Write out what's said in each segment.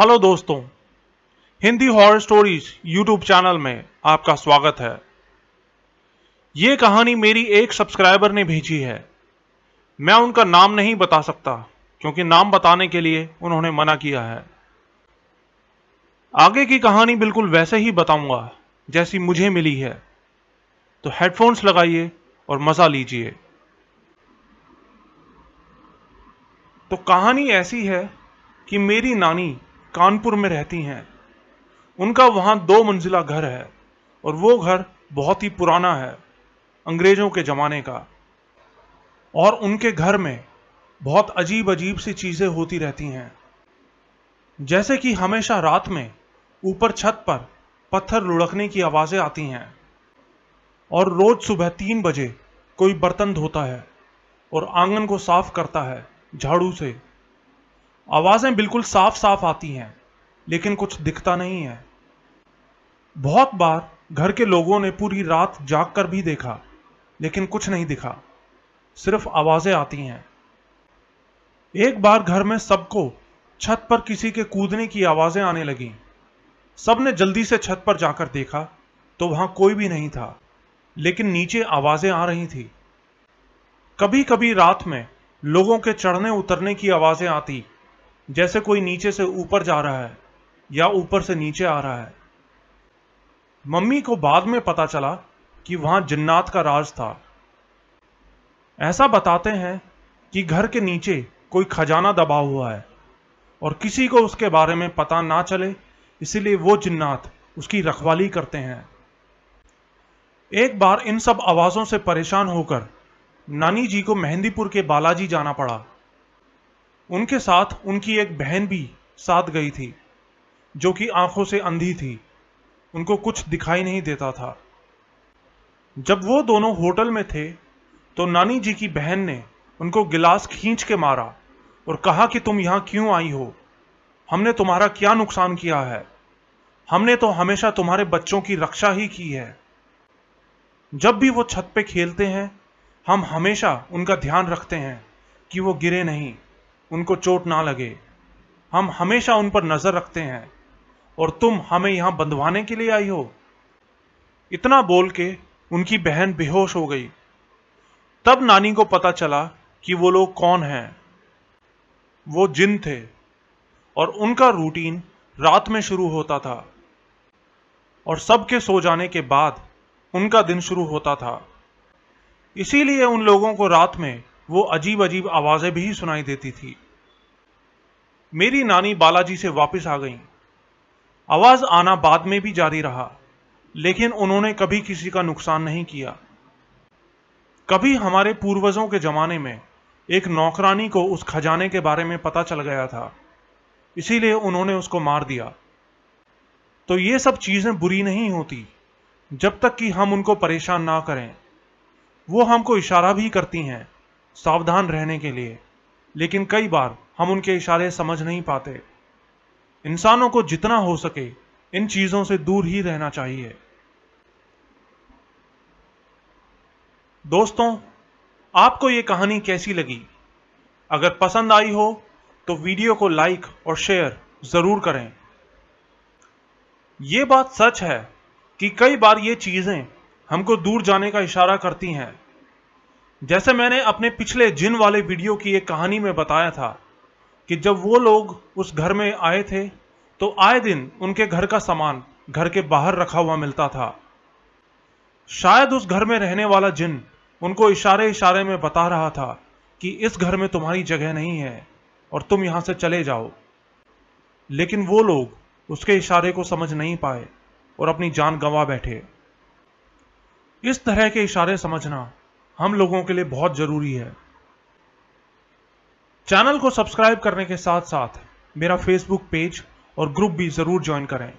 hello दोस्तों Hindi horror stories YouTube channel में आपका स्वागत है ये कहानी मेरी एक सब्सक्राइबर ने भेजी है मैं उनका नाम नहीं बता सकता क्योंकि नाम बताने के लिए उन्होंने मना किया है आगे की कहानी बिल्कुल वैसे ही बताऊंगा जैसी मुझे मिली है तो हेडफोन्स लगाइए और मज़ा लीजिए तो कहानी ऐसी है कि मेरी नानी कानपुर में रहती हैं उनका वहाँ दो मंजिला घर है और वो घर बहुत ही पुराना है अंग्रेज़ों के ज़माने का और उनके घर में बहुत अजीब अजीब सी चीज़ें होती रहती हैं जैसे कि हमेशा रात में ऊपर छत पर पत्थर लुढ़कने की आवाज़ें आती हैं और रोज़ सुबह तीन बजे कोई बर्तन धोता है और आंगन को साफ करता है झाड़ू से आवाज़ें बिल्कुल साफ साफ आती हैं लेकिन कुछ दिखता नहीं है बहुत बार घर के लोगों ने पूरी रात जाग कर भी देखा लेकिन कुछ नहीं दिखा सिर्फ आवाज़ें आती हैं एक बार घर में सबको छत पर किसी के कूदने की आवाज़ें आने लगीं सब ने जल्दी से छत पर जाकर देखा तो वहाँ कोई भी नहीं था लेकिन नीचे आवाज़ें आ रही थी कभी कभी रात में लोगों के चढ़ने उतरने की आवाज़ें आती जैसे कोई नीचे से ऊपर जा रहा है या ऊपर से नीचे आ रहा है मम्मी को बाद में पता चला कि वहां जन्नात का राज था ऐसा बताते हैं कि घर के नीचे कोई खजाना दबा हुआ है और किसी को उसके बारे में पता ना चले इसीलिए वो जिन्नात उसकी रखवाली करते हैं एक बार इन सब आवाज़ों से परेशान होकर नानी जी को मेहंदीपुर के बालाजी जाना पड़ा उनके साथ उनकी एक बहन भी साथ गई थी जो कि आंखों से अंधी थी उनको कुछ दिखाई नहीं देता था जब वो दोनों होटल में थे तो नानी जी की बहन ने उनको गिलास खींच के मारा और कहा कि तुम यहां क्यों आई हो हमने तुम्हारा क्या नुकसान किया है हमने तो हमेशा तुम्हारे बच्चों की रक्षा ही की है जब भी वो छत पे खेलते हैं हम हमेशा उनका ध्यान रखते हैं कि वो गिरे नहीं उनको चोट ना लगे हम हमेशा उन पर नजर रखते हैं और तुम हमें यहां बंधवाने के लिए आई हो इतना बोल के उनकी बहन बेहोश हो गई तब नानी को पता चला कि वो लोग कौन हैं वो जिन थे और उनका रूटीन रात में शुरू होता था और सबके सो जाने के बाद उनका दिन शुरू होता था इसीलिए उन लोगों को रात में वो अजीब अजीब आवाज़ें भी सुनाई देती थी मेरी नानी बालाजी से वापस आ गईं आवाज़ आना बाद में भी जारी रहा लेकिन उन्होंने कभी किसी का नुकसान नहीं किया कभी हमारे पूर्वजों के ज़माने में एक नौकरानी को उस खजाने के बारे में पता चल गया था इसीलिए उन्होंने उसको मार दिया तो ये सब चीज़ें बुरी नहीं होती जब तक कि हम उनको परेशान ना करें वो हमको इशारा भी करती हैं सावधान रहने के लिए लेकिन कई बार हम उनके इशारे समझ नहीं पाते इंसानों को जितना हो सके इन चीजों से दूर ही रहना चाहिए दोस्तों आपको ये कहानी कैसी लगी अगर पसंद आई हो तो वीडियो को लाइक और शेयर ज़रूर करें ये बात सच है कि कई बार ये चीज़ें हमको दूर जाने का इशारा करती हैं जैसे मैंने अपने पिछले जिन वाले वीडियो की एक कहानी में बताया था कि जब वो लोग उस घर में आए थे तो आए दिन उनके घर का सामान घर के बाहर रखा हुआ मिलता था शायद उस घर में रहने वाला जिन उनको इशारे इशारे में बता रहा था कि इस घर में तुम्हारी जगह नहीं है और तुम यहां से चले जाओ लेकिन वो लोग उसके इशारे को समझ नहीं पाए और अपनी जान गंवा बैठे इस तरह के इशारे समझना हम लोगों के लिए बहुत ज़रूरी है चैनल को सब्सक्राइब करने के साथ साथ मेरा फेसबुक पेज और ग्रुप भी ज़रूर ज्वाइन करें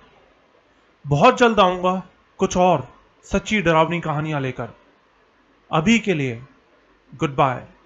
बहुत जल्द आऊंगा कुछ और सच्ची डरावनी कहानियां लेकर अभी के लिए गुड बाय